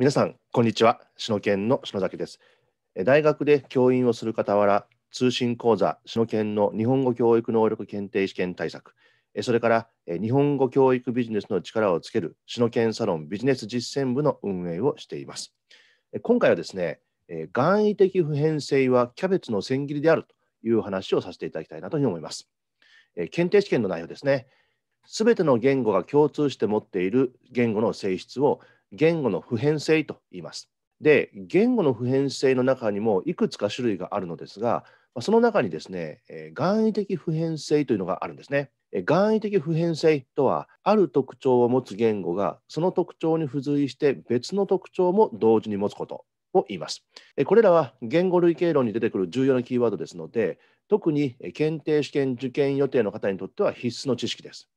皆さん、こんにちは。篠研の篠崎です。大学で教員をする傍ら、通信講座、篠研の日本語教育能力検定試験対策、それから日本語教育ビジネスの力をつける篠研サロンビジネス実践部の運営をしています。今回はですね、簡易的普遍性はキャベツの千切りであるという話をさせていただきたいなというふうに思います。検定試験の内容ですね。すべての言語が共通して持っている言語の性質を言語の普遍性と言います。で言語の普遍性の中にもいくつか種類があるのですがその中にですね、え意的普遍性というのがあるんですね。願意的普遍性とはある特徴を持つ言語がその特徴に付随して別の特徴も同時に持つことを言います。これらは言語類型論に出てくる重要なキーワードですので特に検定試験受験予定の方にとっては必須の知識です。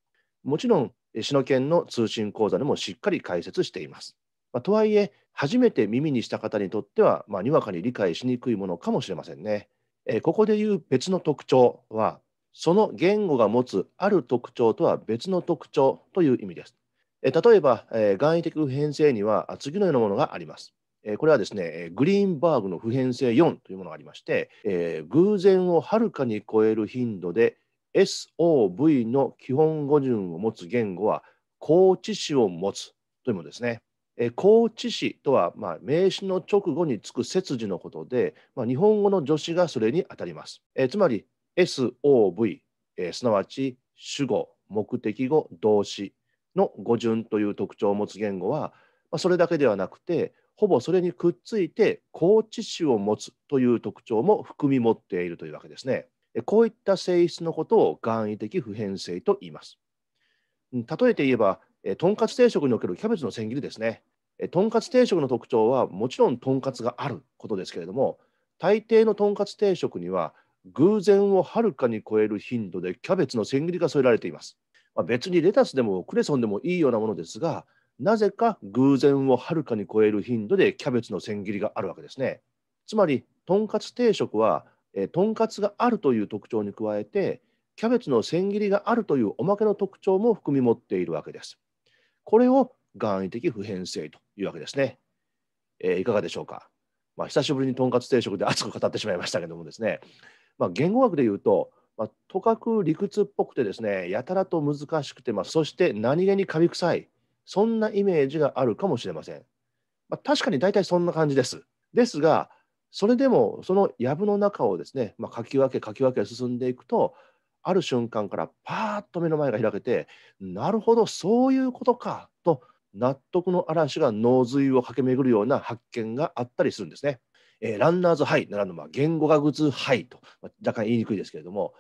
もちろん市のの通信講座でもしっかり解説しています。まあ、とはいえ、初めて耳にした方にとっては、まあ、にわかに理解しにくいものかもしれませんね。えー、ここで言う別の特徴は、その言語が持つある特徴とは別の特徴という意味です。えー、例えば、えー、的普遍性には次のようなものがあります。えー、これはですね、グリーンバーグの普遍性4というものがありまして、え偶然をはるかに超える頻度で SOV の基本語順を持つ言語は高知詞を持つというものですね。え高知詞とは、まあ、名詞の直後につく節字のことで、まあ、日本語の助詞がそれに当たります。えつまり SOV、えすなわち主語、目的語、動詞の語順という特徴を持つ言語は、まあ、それだけではなくて、ほぼそれにくっついて高知詞を持つという特徴も含み持っているというわけですね。こういった性質のことを簡易的普遍性と言います。例えて言えば、とんかつ定食におけるキャベツの千切りですね。とんかつ定食の特徴はもちろんとんかつがあることですけれども、大抵のとんかつ定食には偶然をはるかに超える頻度でキャベツの千切りが添えられています。まあ、別にレタスでもクレソンでもいいようなものですが、なぜか偶然をはるかに超える頻度でキャベツの千切りがあるわけですね。つまり、とんかつ定食はえー、とんかつがあるという特徴に加えてキャベツの千切りがあるというおまけの特徴も含み持っているわけです。これを含意的普遍性というわけですね。えー、いかがでしょうか、まあ、久しぶりにとんかつ定食で熱く語ってしまいましたけどもですね、まあ、言語学で言うと、まあ、とかく理屈っぽくてですねやたらと難しくて、まあ、そして何気にカビ臭いそんなイメージがあるかもしれません。まあ、確かに大体そんな感じです。ですがそれでもその藪の中をですね、まあ、かき分けかき分け進んでいくとある瞬間からパーッと目の前が開けてなるほどそういうことかと納得の嵐が脳髄を駆け巡るような発見があったりするんですね。えー、ランナーズハイならぬ、まあ、言語学通ハイと、まあ、若干言いにくいですけれども、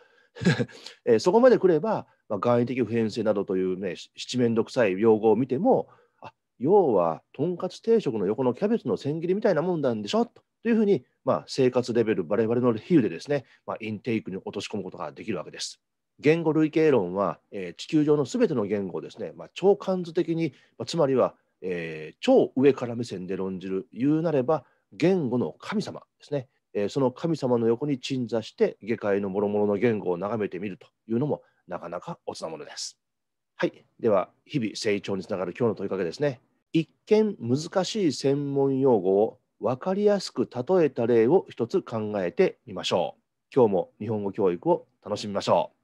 えー、そこまでくれば、まあ、外的普遍性などという、ね、七面倒くさい用語を見てもあ要はとんかつ定食の横のキャベツの千切りみたいなもんなんでしょとというふうに、まあ、生活レベル、我々の比喩でですね、まあ、インテイクに落とし込むことができるわけです。言語類型論は、えー、地球上のすべての言語をですね、まあ、超感図的に、まあ、つまりは、えー、超上から目線で論じる、言うなれば言語の神様ですね、えー、その神様の横に鎮座して、下界の諸々の言語を眺めてみるというのも、なかなかおつなものです。はい、では、日々成長につながる今日の問いかけですね。一見難しい専門用語を分かりやすく例えた例を一つ考えてみましょう。今日も日本語教育を楽しみましょう。